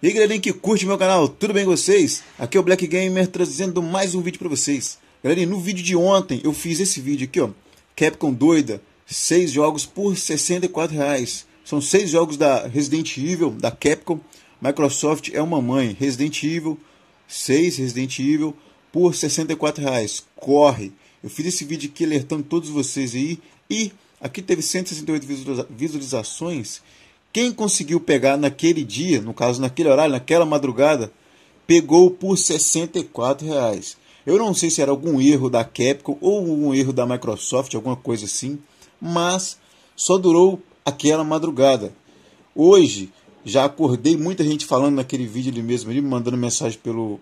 E aí galerinha que curte meu canal, tudo bem com vocês? Aqui é o Black Gamer trazendo mais um vídeo pra vocês. Galerinha, no vídeo de ontem eu fiz esse vídeo aqui, ó. Capcom doida, 6 jogos por 64 reais. São 6 jogos da Resident Evil, da Capcom. Microsoft é uma mãe. Resident Evil, 6 Resident Evil por 64 reais. Corre! Eu fiz esse vídeo aqui alertando todos vocês aí. E aqui teve 168 visualizações quem conseguiu pegar naquele dia, no caso naquele horário, naquela madrugada, pegou por 64 reais. Eu não sei se era algum erro da Capcom ou um erro da Microsoft, alguma coisa assim, mas só durou aquela madrugada. Hoje já acordei muita gente falando naquele vídeo ali mesmo, ali, mandando mensagem pelo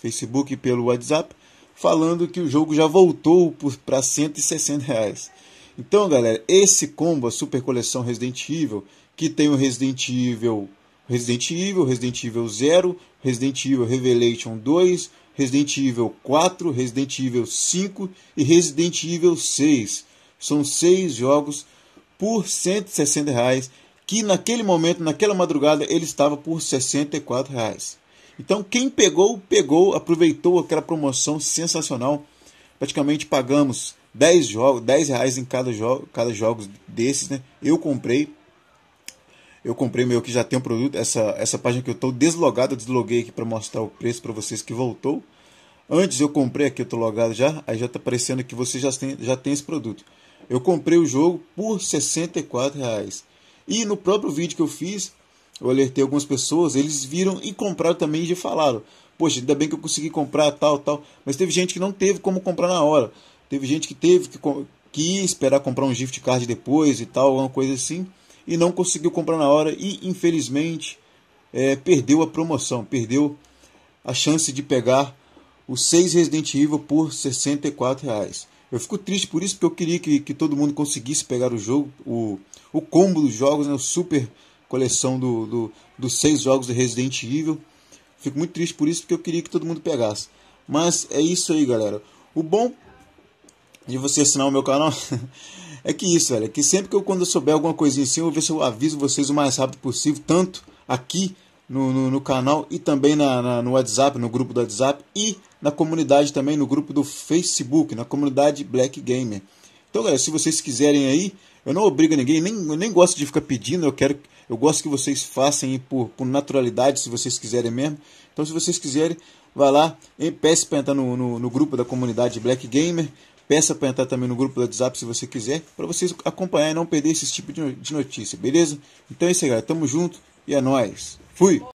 Facebook e pelo WhatsApp, falando que o jogo já voltou para 160 reais. Então, galera, esse combo, a super coleção Resident Evil, que tem o Resident Evil Resident Evil, Resident Evil 0, Resident Evil Revelation 2, Resident Evil 4, Resident Evil 5 e Resident Evil 6. São seis jogos por 160 reais, que naquele momento, naquela madrugada, ele estava por 64 reais. Então quem pegou, pegou, aproveitou aquela promoção sensacional. Praticamente pagamos 10 jogos, 10 reais em cada jogo, cada jogo desses, né? Eu comprei. Eu comprei meu que já tem o um produto, essa essa página que eu tô deslogado, eu desloguei aqui para mostrar o preço para vocês que voltou. Antes eu comprei aqui, eu tô logado já, aí já tá aparecendo que você já tem já tem esse produto. Eu comprei o jogo por 64 reais. E no próprio vídeo que eu fiz, eu alertei algumas pessoas, eles viram e compraram também e já falaram: Poxa, ainda bem que eu consegui comprar, tal, tal. Mas teve gente que não teve como comprar na hora. Teve gente que teve que, que esperar comprar um gift card depois e tal, alguma coisa assim, e não conseguiu comprar na hora e, infelizmente, é, perdeu a promoção, perdeu a chance de pegar os 6 Resident Evil por 64. Reais. Eu fico triste por isso, porque eu queria que, que todo mundo conseguisse pegar o jogo, o, o combo dos jogos, né, o super coleção do, do, dos seis jogos de Resident Evil. Fico muito triste por isso, porque eu queria que todo mundo pegasse. Mas é isso aí, galera. O bom de você assinar o meu canal. é que isso, velho. É que sempre que eu, quando eu souber alguma coisinha assim, eu vou ver se eu aviso vocês o mais rápido possível, tanto aqui no, no, no canal e também na, na, no WhatsApp, no grupo do WhatsApp e na comunidade também, no grupo do Facebook, na comunidade Black Gamer. Então, galera, se vocês quiserem aí, eu não obrigo ninguém, nem, nem gosto de ficar pedindo, eu quero, eu gosto que vocês façam por, por naturalidade, se vocês quiserem mesmo. Então, se vocês quiserem, vai lá, peça para entrar no, no, no grupo da comunidade Black Gamer, Peça para entrar também no grupo do WhatsApp se você quiser, para vocês acompanhar e não perder esse tipo de notícia, beleza? Então é isso aí, galera. Tamo junto e é nóis. Fui!